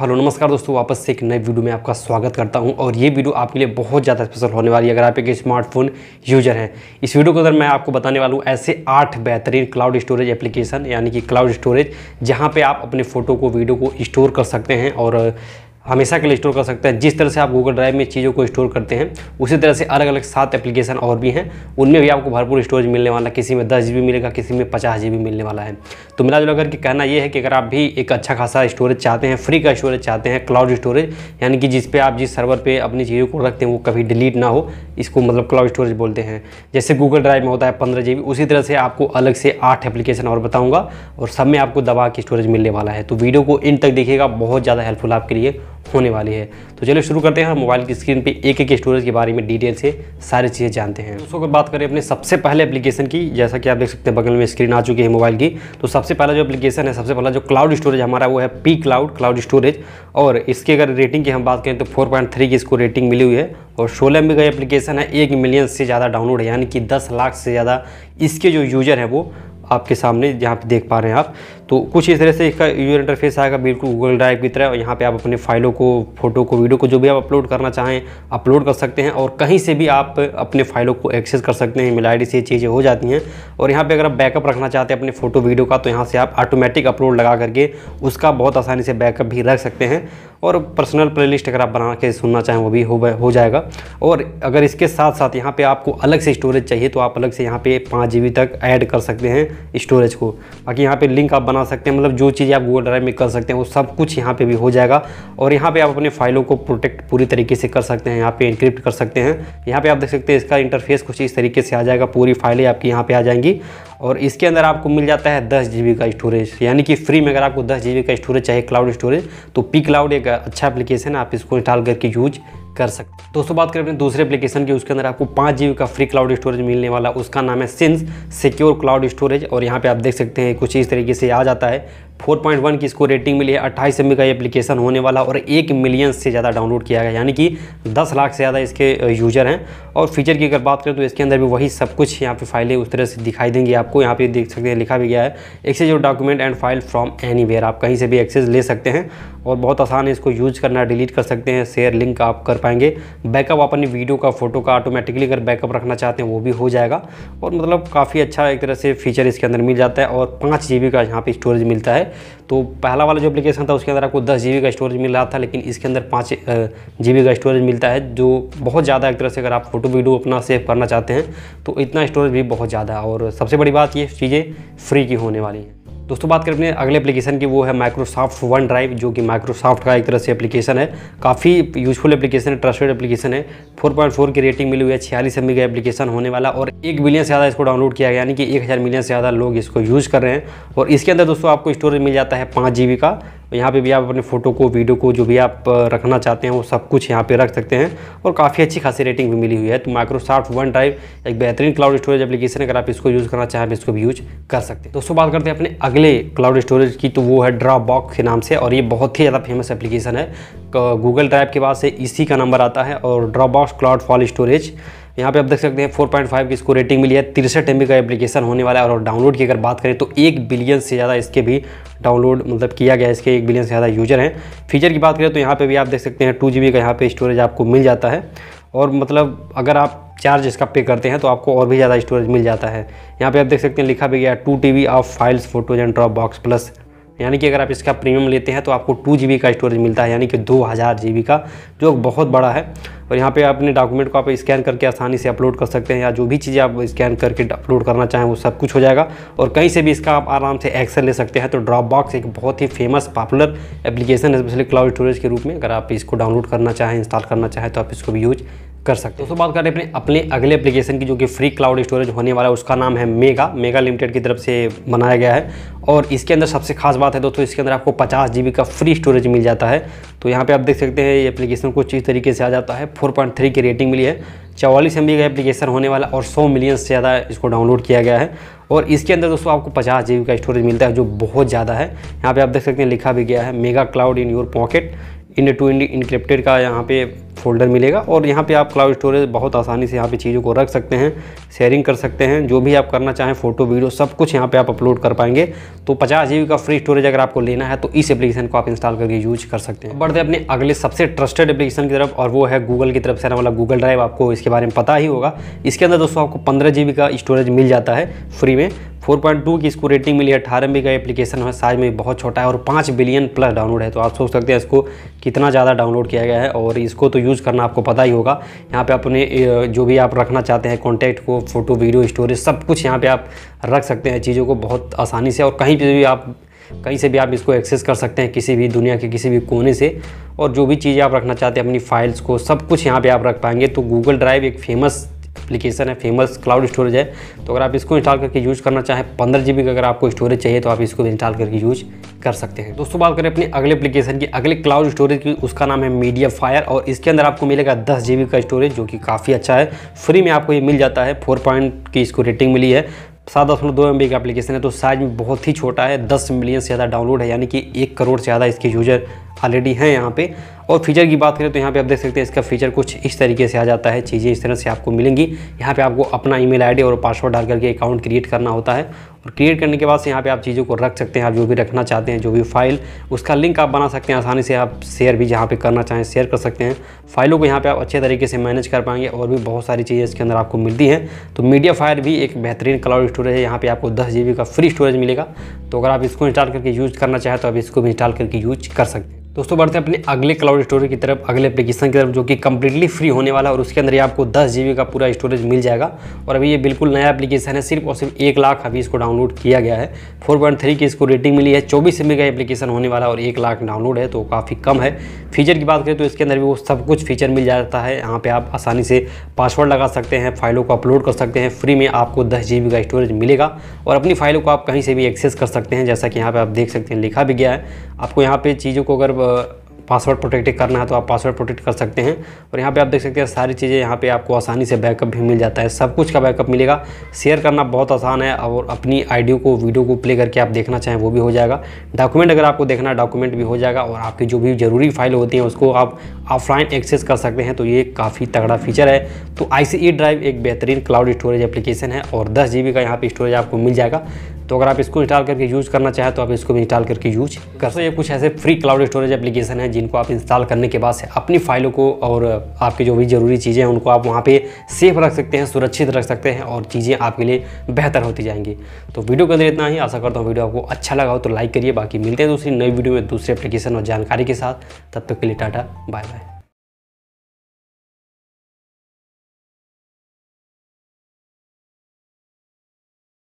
hello नमस्कार दोस्तों वापस से एक नए वीडियो में आपका स्वागत करता हूं और ये वीडियो आपके लिए बहुत ज़्यादा स्पेशल होने वाली है अगर आप एक स्मार्टफोन यूजर हैं इस वीडियो के अंदर मैं आपको बताने वाला हूं ऐसे आठ बेहतरीन क्लाउड स्टोरेज एप्लीकेशन यानी कि क्लाउड स्टोरेज जहां पे आप अपने फ़ोटो को वीडियो को स्टोर कर सकते हैं और हमेशा के लिए स्टोर कर सकते हैं जिस तरह से आप गूगल ड्राइव में चीज़ों को स्टोर करते हैं उसी तरह से अलग अलग सात एप्लीकेशन और भी हैं उनमें भी आपको भरपूर स्टोरेज मिलने वाला किसी में दस जी मिलेगा किसी में पचास जी मिलने वाला है तो मिला जुला करके कहना यह है कि अगर आप भी एक अच्छा खासा स्टोरेज चाहते हैं फ्री का स्टोरेज चाहते हैं क्लाउड स्टोरेज यानी कि जिस पर आप जिस सर्वर पर अपनी चीज़ों को रखते हैं वो कभी डिलीट ना हो इसको मतलब क्लाउड स्टोरेज बोलते हैं जैसे गूगल ड्राइव में होता है पंद्रह जी उसी तरह से आपको अलग से आठ एप्लीकेशन और बताऊँगा और सब में आपको दबा के स्टोरेज मिलने वाला है तो वीडियो को इन तक देखिएगा बहुत ज़्यादा हेल्पफुल आपके लिए होने वाली है तो चलिए शुरू करते हैं मोबाइल की स्क्रीन पे एक एक स्टोरेज के बारे में डिटेल से सारी चीज़ें जानते हैं दोस्तों अगर बात करें अपने सबसे पहले एप्लीकेशन की जैसा कि आप देख सकते हैं बगल में स्क्रीन आ चुकी है मोबाइल की तो सबसे पहला जो एप्लीकेशन है सबसे पहला जो क्लाउड स्टोरेज हमारा वो है पी क्लाउड क्लाउड स्टोरेज और इसके अगर रेटिंग की हम बात करें तो फोर की इसको रेटिंग मिली हुई है और सोलह मेगा एप्लीकेशन है एक मिलियन से ज़्यादा डाउनलोड है यानी कि दस लाख से ज़्यादा इसके जो यूज़र हैं वो आपके सामने जहाँ पे देख पा रहे हैं आप तो कुछ इस तरह से इसका यूजर इंटरफेस आएगा बिल्कुल गूगल ड्राइव की तरह और यहाँ पे आप अपने फाइलों को फोटो को वीडियो को जो भी आप अपलोड करना चाहें अपलोड कर सकते हैं और कहीं से भी आप अपने फाइलों को एक्सेस कर सकते हैं मेल आई से चीज़ें हो जाती हैं और यहाँ पर अगर आप बैकअप रखना चाहते हैं अपने फ़ोटो वीडियो का तो यहाँ से आप ऑटोमेटिक अपलोड लगा करके उसका बहुत आसानी से बैकअप भी रख सकते हैं और पर्सनल प्लेलिस्ट अगर आप बना के सुनना चाहें वो भी हो हो जाएगा और अगर इसके साथ साथ यहाँ पे आपको अलग से स्टोरेज चाहिए तो आप अलग से यहाँ पे पाँच जी तक ऐड कर सकते हैं स्टोरेज को बाकी यहाँ पे लिंक आप बना सकते हैं मतलब जो चीज़ आप गूगल ड्राइव में कर सकते हैं वो सब कुछ यहाँ पे भी हो जाएगा और यहाँ पर आप अपने फाइलों को प्रोटेक्ट पूरी तरीके से कर सकते हैं यहाँ पर इंक्रिप्ट कर सकते हैं यहाँ पर आप देख सकते हैं इसका इंटरफेस कुछ इस तरीके से आ जाएगा पूरी फाइलें आपकी यहाँ पर आ जाएंगी और इसके अंदर आपको मिल जाता है दस जी का स्टोरेज यानी कि फ्री में अगर आपको दस जी का स्टोरेज चाहिए क्लाउड स्टोरेज तो पी क्लाउड एक अच्छा एप्लीकेशन आप इसको इंस्टॉल करके यूज कर सकते हैं दोस्तों बात करें अपने दूसरे एप्लीकेशन की उसके अंदर आपको पाँच जी का फ्री क्लाउड स्टोरेज मिलने वाला उसका नाम है सिंस सिक्योर क्लाउड स्टोरेज और यहाँ पे आप देख सकते हैं कुछ इस तरीके से आ जाता है 4.1 की इसको रेटिंग मिली है अट्ठाईस एम का एप्लीकेशन होने वाला और एक मिलियन से ज़्यादा डाउनलोड किया गया यानी कि 10 लाख से ज़्यादा इसके यूज़र हैं और फीचर की अगर बात करें तो इसके अंदर भी वही सब कुछ यहाँ पे फाइलें उस तरह से दिखाई देंगी आपको यहाँ पे देख सकते हैं लिखा भी गया है access your document and file from any आप कहीं से भी एक्सेस ले सकते हैं और बहुत आसान है इसको यूज़ करना डिलीट कर सकते हैं शेयर लिंक आप कर पाएंगे बैकअप आप अपनी वीडियो का फ़ोटो का ऑटोमेटिकली अगर बैकअप रखना चाहते हैं वो भी हो जाएगा और मतलब काफ़ी अच्छा एक तरह से फीचर इसके अंदर मिल जाता है और पाँच जी का यहाँ पर स्टोरेज मिलता है है तो पहला वाला जो एप्लीकेशन था उसके अंदर आपको दस जी का स्टोरेज मिल रहा था लेकिन इसके अंदर पाँच जी का स्टोरेज मिलता है जो बहुत ज़्यादा एक तरह से अगर आप फोटो वीडियो अपना सेव करना चाहते हैं तो इतना स्टोरेज भी बहुत ज़्यादा और सबसे बड़ी बात ये चीज़ें फ्री की होने वाली हैं दोस्तों बात करें अपने अगले एप्लीकेशन की वो है माइक्रोसॉफ्ट वन ड्राइव जो कि माइक्रोसॉफ्ट का एक तरह से एप्लीकेशन है काफ़ी यूजफुल एप्लीकेशन है ट्रस्टेड एप्लीकेशन है 4.4 की रेटिंग मिली हुई है छियालीस एम का एप्लीकेशन होने वाला और एक बिलियन से ज़्यादा इसको डाउनलोड किया गया यानी कि एक मिलियन से ज़्यादा लोग इसको यूज़ कर रहे हैं और इसके अंदर दोस्तों आपको स्टोरेज मिल जाता है पाँच का यहाँ पे भी आप अपने फ़ोटो को वीडियो को जो भी आप रखना चाहते हैं वो सब कुछ यहाँ पे रख सकते हैं और काफ़ी अच्छी खासी रेटिंग भी मिली हुई है तो माइक्रोसॉफ्ट वन ड्राइव एक बेहतरीन क्लाउड स्टोरेज एप्लीकेशन है अगर आप इसको यूज़ करना चाहें तो इसको भी यूज कर सकते हैं दोस्तों बात करते हैं अपने अगले क्लाउड स्टोरेज की तो वो है ड्रा के नाम से और ये बहुत ही ज़्यादा फेमस एप्लीकेशन है गूगल ड्राइव के बाद से इसी का नंबर आता है और Dropbox cloud fall storage यहाँ पे आप देख सकते हैं 4.5 की इसको रेटिंग मिली है तिरसठ एम का एप्लीकेशन होने वाला है और डाउनलोड की अगर बात करें तो एक बिलियन से ज़्यादा इसके भी डाउनलोड मतलब किया गया है इसके एक बिलियन से ज़्यादा यूजर हैं फीचर की बात करें तो यहाँ पर भी आप देख सकते हैं टू का यहाँ पर स्टोरेज आपको मिल जाता है और मतलब अगर आप चार्ज इसका पे करते हैं तो आपको और भी ज़्यादा स्टोरेज मिल जाता है यहाँ पे आप देख सकते हैं लिखा भी गया two T of files photos and Dropbox plus यानी कि अगर आप इसका प्रीमियम लेते हैं तो आपको टू जी का स्टोरेज मिलता है यानी कि दो हज़ार जी का जो बहुत बड़ा है और यहाँ पे अपने डॉक्यूमेंट को आप स्कैन करके आसानी से अपलोड कर सकते हैं या जो भी चीज़ें आप स्कैन करके अपलोड करना चाहें वो सब कुछ हो जाएगा और कहीं से भी इसका आप आराम से एक्शन ले सकते हैं तो ड्रॉप बॉक्स एक बहुत ही फेमस पॉपुलर एप्लीकेशन है स्पेशली क्लाउड स्टोरेज के रूप में अगर आप इसको डाउनलोड करना चाहें इंस्टॉल करना चाहें तो आप इसको भी यूज़ कर सकते हैं तो बात करें अपने अपने अगले एप्लीकेशन की जो कि फ्री क्लाउड स्टोरेज होने वाला है उसका नाम है मेगा मेगा लिमिटेड की तरफ से बनाया गया है और इसके अंदर सबसे खास बात है दोस्तों इसके अंदर आपको पचास जी का फ्री स्टोरेज मिल जाता है तो यहाँ पर आप देख सकते हैं ये एप्लीकेशन कुछ इस तरीके से आ जाता है फोर की रेटिंग मिली है चौवालीस एम का एप्लीकेशन होने वाला और सौ मिलियन से ज़्यादा इसको डाउनलोड किया गया है और इसके अंदर दोस्तों आपको पचास जी का स्टोरेज मिलता है जो बहुत ज़्यादा है यहाँ पे आप देख सकते हैं लिखा भी गया है Mega cloud in your pocket in to indie encrypted का यहाँ पे फोल्डर मिलेगा और यहाँ पे आप क्लाउड स्टोरेज बहुत आसानी से यहाँ पे चीज़ों को रख सकते हैं शेयरिंग कर सकते हैं जो भी आप करना चाहें फोटो वीडियो सब कुछ यहाँ पे आप अपलोड कर पाएंगे तो पचास जी का फ्री स्टोरेज अगर आपको लेना है तो इस एप्लीकेशन को आप इंस्टॉल करके यूज कर सकते हैं बढ़ते अपने अगले सबसे ट्रस्टेड एप्लीकेशन की तरफ और वो है गूगल की तरफ से आने वाला गूगल ड्राइव आपको इसके बारे में पता ही होगा इसके अंदर दोस्तों आपको पंद्रह का स्टोरेज मिल जाता है फ्री में 4.2 की इसको रेटिंग मिली है अठारह बी का एप्लीकेशन है साइज में बहुत छोटा है और पाँच बिलियन प्लस डाउनलोड है तो आप सोच सकते हैं इसको कितना ज़्यादा डाउनलोड किया गया है और इसको तो यूज़ करना आपको पता ही होगा यहाँ पे अपने जो भी आप रखना चाहते हैं कॉन्टैक्ट को फ़ोटो वीडियो स्टोरेज सब कुछ यहाँ पे आप रख सकते हैं चीज़ों को बहुत आसानी से और कहीं पर भी आप कहीं से भी आप इसको एक्सेस कर सकते हैं किसी भी दुनिया के किसी भी कोने से और जो भी चीज़ें आप रखना चाहते हैं अपनी फाइल्स को सब कुछ यहाँ पर आप रख पाएंगे तो गूगल ड्राइव एक फेमस एप्लीकेशन है फेमस क्लाउड स्टोरेज है तो अगर आप इसको इंस्टॉल करके यूज़ करना चाहें पंद्रह जी का अगर आपको स्टोरेज चाहिए तो आप इसको भी इंस्टॉल करके यूज़ कर सकते हैं दोस्तों बात करें अपने अगले एप्लीकेशन की अगले क्लाउड स्टोरेज की उसका नाम है मीडिया फायर और इसके अंदर आपको मिलेगा दस जी का स्टोरेज जो कि काफ़ी अच्छा है फ्री में आपको ये मिल जाता है फोर पॉइंट की इसको रेटिंग मिली है सात दशमलव दो एम का एप्लीकेशन है तो साइज में बहुत ही छोटा है दस मिलियन से ज़्यादा डाउनलोड है यानी कि एक करोड़ से ज़्यादा इसके यूजर ऑलरेडी हैं यहाँ पे और फीचर की बात करें तो यहाँ पे आप देख सकते हैं इसका फीचर कुछ इस तरीके से आ जाता है चीज़ें इस तरह से आपको मिलेंगी यहाँ पे आपको अपना ईमेल आईडी और पासवर्ड डाल करके अकाउंट क्रिएट करना होता है और क्रिएट करने के बाद से यहाँ पे आप चीज़ों को रख सकते हैं आप जो भी रखना चाहते हैं जो भी फाइल उसका लिंक आप बना सकते हैं आसानी से आप शेयर भी जहाँ पर करना चाहें शेयर कर सकते हैं फाइलों को यहाँ पर आप अच्छे तरीके से मैनेज कर पाएंगे और भी बहुत सारी चीज़ें इसके अंदर आपको मिलती हैं तो मीडिया फायर भी एक बेहतरीन क्लाउड स्टोरेज है यहाँ पर आपको दस जी का फ्री स्टोरेज मिलेगा तो अगर आप इसको इंस्टॉल करके यूज़ करना चाहें तो आप इसको भी इंस्टॉल करके यूज कर सकते हैं दोस्तों बढ़ते हैं अपने अगले क्लाउड स्टोरेज की तरफ अगले एप्लीकेशन की तरफ जो कि कम्प्लीटली फ्री होने वाला है और उसके अंदर ही आपको दस जी का पूरा स्टोरेज मिल जाएगा और अभी ये बिल्कुल नया एप्लीकेशन है सिर्फ और सिर्फ एक लाख अभी इसको डाउनलोड किया गया है 4.3 की इसको रेटिंग मिली है चौबीस एम का एप्लीकेशन होने वाला और एक लाख डाउनलोड है तो काफ़ी कम है फीचर की बात करें तो इसके अंदर भी वो सब कुछ फीचर मिल जाता है यहाँ पर आप आसानी से पासवर्ड लगा सकते हैं फाइलों को अपलोड कर सकते हैं फ्री में आपको दस जी का स्टोरेज मिलेगा और अपनी फाइलों को आप कहीं से भी एक्सेस कर सकते हैं जैसा कि यहाँ पर आप देख सकते हैं लिखा भी गया है आपको यहाँ पर चीज़ों को अगर पासवर्ड प्रोटेक्ट करना है तो आप पासवर्ड प्रोटेक्ट कर सकते हैं और यहाँ पे आप देख सकते हैं सारी चीज़ें यहाँ पे आपको आसानी से बैकअप भी मिल जाता है सब कुछ का बैकअप मिलेगा शेयर करना बहुत आसान है और अपनी आइडियो को वीडियो को प्ले करके आप देखना चाहें वो भी हो जाएगा डॉक्यूमेंट अगर आपको देखना है डॉक्यूमेंट भी हो जाएगा और आपकी जो भी ज़रूरी फाइल होती हैं उसको आप ऑफलाइन एक्सेस कर सकते हैं तो ये काफ़ी तगड़ा फीचर है तो आई ड्राइव e एक बेहतरीन क्लाउड स्टोरेज एप्लीकेशन है और दस का यहाँ पर स्टोरेज आपको मिल जाएगा तो अगर आप इसको इंस्टॉल करके यूज़ करना चाहें तो आप इसको भी इंस्टॉल करके यूज कर सकते हैं कुछ ऐसे फ्री क्लाउड स्टोरेज एप्लीकेशन है जिनको आप इंस्टॉल करने के बाद अपनी फाइलों को और आपकी जो भी ज़रूरी चीज़ें हैं उनको आप वहाँ पर सेफ रख सकते हैं सुरक्षित रख सकते हैं और चीज़ें आपके लिए बेहतर होती जाएंगी तो वीडियो के अंदर इतना ही आशा करता हूँ वीडियो आपको अच्छा लगा हो तो लाइक करिए बाकी मिलते हैं दूसरी नई वीडियो में दूसरे एप्लीकेशन और जानकारी के साथ तब तक के लिए टाटा बाय बाय